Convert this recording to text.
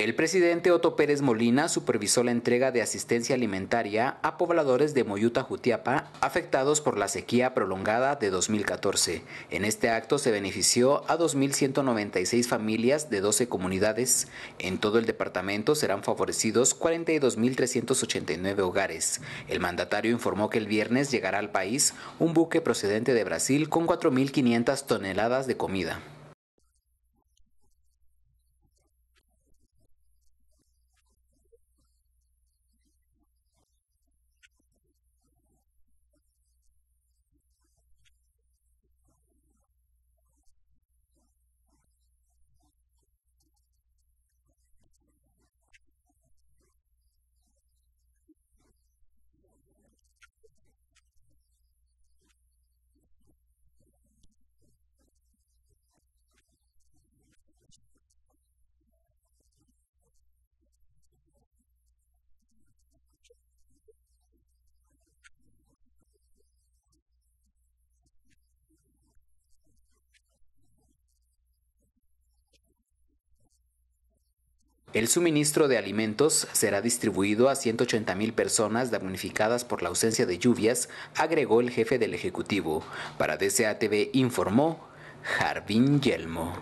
El presidente Otto Pérez Molina supervisó la entrega de asistencia alimentaria a pobladores de Moyuta Jutiapa afectados por la sequía prolongada de 2014. En este acto se benefició a 2.196 familias de 12 comunidades. En todo el departamento serán favorecidos 42.389 hogares. El mandatario informó que el viernes llegará al país un buque procedente de Brasil con 4.500 toneladas de comida. El suministro de alimentos será distribuido a mil personas damnificadas por la ausencia de lluvias, agregó el jefe del Ejecutivo. Para DCATV informó Jardín Yelmo.